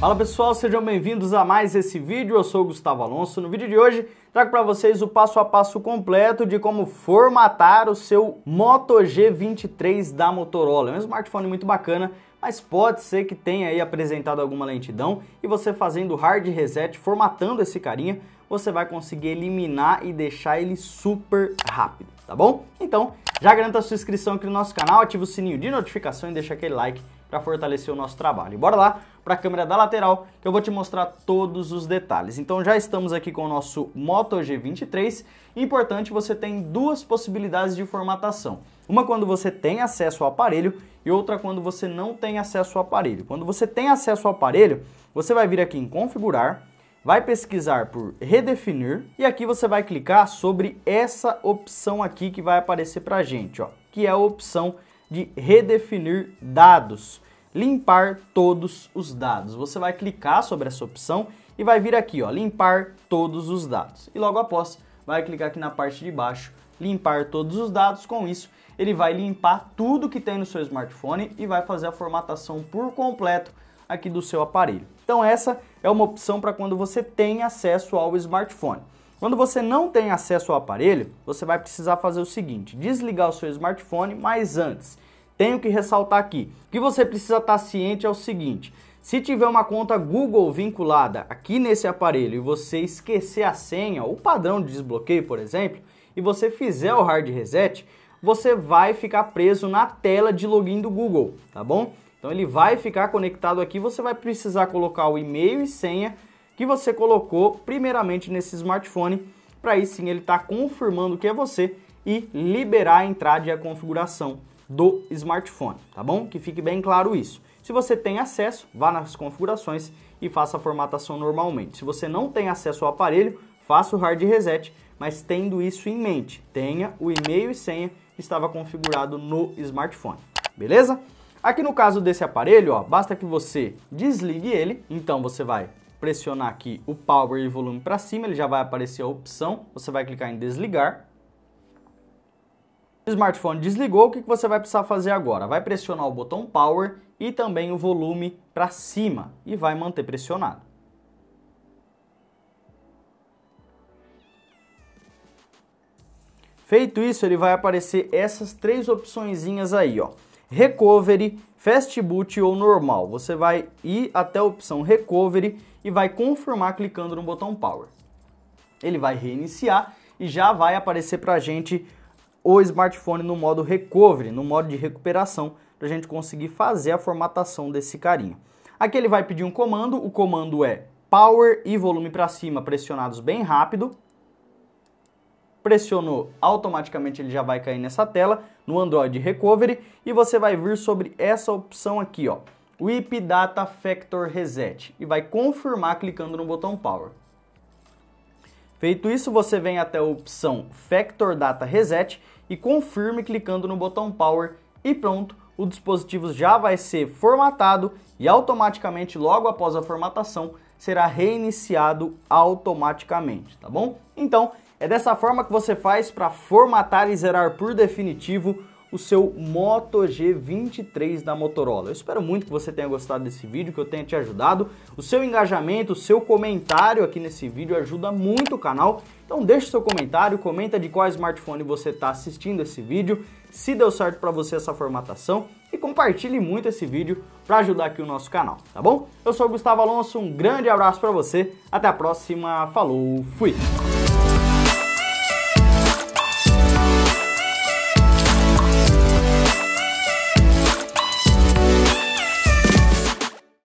Fala pessoal, sejam bem-vindos a mais esse vídeo. Eu sou o Gustavo Alonso. No vídeo de hoje trago para vocês o passo a passo completo de como formatar o seu Moto G23 da Motorola. É um smartphone muito bacana, mas pode ser que tenha aí apresentado alguma lentidão e você fazendo hard reset, formatando esse carinha, você vai conseguir eliminar e deixar ele super rápido, tá bom? Então, já garanta a sua inscrição aqui no nosso canal, ativa o sininho de notificação e deixa aquele like para fortalecer o nosso trabalho. bora lá para a câmera da lateral que eu vou te mostrar todos os detalhes. Então já estamos aqui com o nosso Moto G23. Importante, você tem duas possibilidades de formatação. Uma quando você tem acesso ao aparelho e outra quando você não tem acesso ao aparelho. Quando você tem acesso ao aparelho, você vai vir aqui em configurar, vai pesquisar por redefinir e aqui você vai clicar sobre essa opção aqui que vai aparecer para gente, ó, que é a opção de redefinir dados, limpar todos os dados. Você vai clicar sobre essa opção e vai vir aqui, ó, limpar todos os dados. E logo após, vai clicar aqui na parte de baixo, limpar todos os dados. Com isso, ele vai limpar tudo que tem no seu smartphone e vai fazer a formatação por completo aqui do seu aparelho. Então essa é uma opção para quando você tem acesso ao smartphone. Quando você não tem acesso ao aparelho, você vai precisar fazer o seguinte: desligar o seu smartphone, mas antes, tenho que ressaltar aqui que você precisa estar ciente é o seguinte: se tiver uma conta Google vinculada aqui nesse aparelho e você esquecer a senha, o padrão de desbloqueio, por exemplo, e você fizer o hard reset, você vai ficar preso na tela de login do Google, tá bom? Então ele vai ficar conectado aqui, você vai precisar colocar o e-mail e senha que você colocou primeiramente nesse smartphone, para aí sim ele estar tá confirmando que é você e liberar a entrada e a configuração do smartphone, tá bom? Que fique bem claro isso. Se você tem acesso, vá nas configurações e faça a formatação normalmente. Se você não tem acesso ao aparelho, faça o hard reset, mas tendo isso em mente, tenha o e-mail e senha que estava configurado no smartphone, beleza? Aqui no caso desse aparelho, ó, basta que você desligue ele, então você vai pressionar aqui o power e volume para cima, ele já vai aparecer a opção, você vai clicar em desligar. O smartphone desligou, o que você vai precisar fazer agora? Vai pressionar o botão power e também o volume para cima e vai manter pressionado. Feito isso, ele vai aparecer essas três opções aí, ó. Recovery, Fast Boot ou Normal. Você vai ir até a opção Recovery e vai confirmar clicando no botão Power. Ele vai reiniciar e já vai aparecer para a gente o smartphone no modo Recovery, no modo de recuperação, para a gente conseguir fazer a formatação desse carinho. Aqui ele vai pedir um comando, o comando é Power e volume para cima pressionados bem rápido, pressionou, automaticamente ele já vai cair nessa tela, no Android Recovery, e você vai vir sobre essa opção aqui, ó, WIP Data Factor Reset, e vai confirmar clicando no botão Power. Feito isso, você vem até a opção Factor Data Reset e confirme clicando no botão Power e pronto, o dispositivo já vai ser formatado e automaticamente logo após a formatação será reiniciado automaticamente, tá bom? Então, é dessa forma que você faz para formatar e zerar por definitivo o seu Moto G23 da Motorola. Eu espero muito que você tenha gostado desse vídeo, que eu tenha te ajudado. O seu engajamento, o seu comentário aqui nesse vídeo ajuda muito o canal. Então deixe seu comentário, comenta de qual smartphone você está assistindo esse vídeo, se deu certo para você essa formatação e compartilhe muito esse vídeo para ajudar aqui o nosso canal, tá bom? Eu sou o Gustavo Alonso, um grande abraço para você, até a próxima, falou, fui!